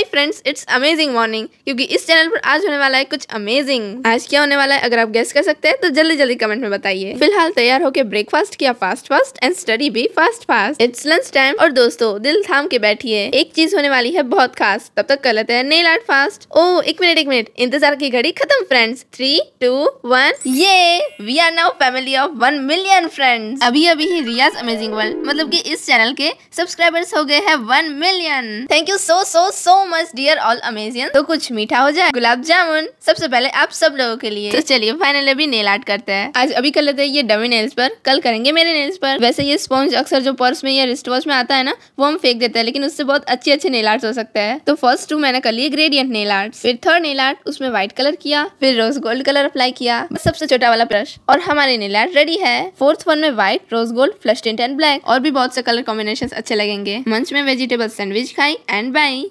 hi friends it's amazing morning क्योंकि इस channel पर आज होने वाला है कुछ अमेजिंग आज क्या होने वाला है अगर आप गेस्ट कर सकते हैं तो जल्दी जल्दी कमेंट में बताइए फिलहाल तैयार होकर ब्रेकफास्ट किया फास्ट फास्ट एंड स्टडी भी fast fast it's lunch time और दोस्तों दिल थाम के बैठिए एक चीज होने वाली है बहुत खास तब तक कर लेते हैं नेल आर्ट फास्ट ओ एक मिनट एक मिनट इंतजार की घड़ी खत्म फ्रेंड्स थ्री टू वन ये we are now family of one million friends अभी अभी ही रियाज अमेजिंग वर्ल्ड मतलब की इस चैनल के सब्सक्राइबर्स हो गए हैं one million thank you so so so much dear all अमेजियन तो कुछ मीठा हो जाए गुलाब जामुन सबसे पहले आप सब लोगों के लिए तो चलिए फाइनल अभी नेल आर्ट करते हैं आज अभी कर लेते हैं ये डमी नेल्स पर कल करेंगे मेरे नेल्स पर वैसे ये स्पॉन्ज अक्सर जो पर्स में या रिस्ट वॉच में आता है ना वो हम फेंक देते हैं लेकिन उससे बहुत अच्छे अच्छे नेल आर्ट हो सकते हैं तो फर्स्ट टू मैंने कर लिए ग्रेडियंट नेल आर्ट फिर थर्ड नेल आर्ट उसमें व्हाइट कलर किया फिर रोज गोल्ड कलर अप्लाई किया सबसे छोटा वाला ब्रश और हमारे नेल आर्ट रेडी है फोर्थ वन में white rose gold flush tent and black और भी बहुत से कलर कॉम्बिनेशन अच्छे लगेंगे मंच में वेजिटेबल सैंडविच खाई एंड बाई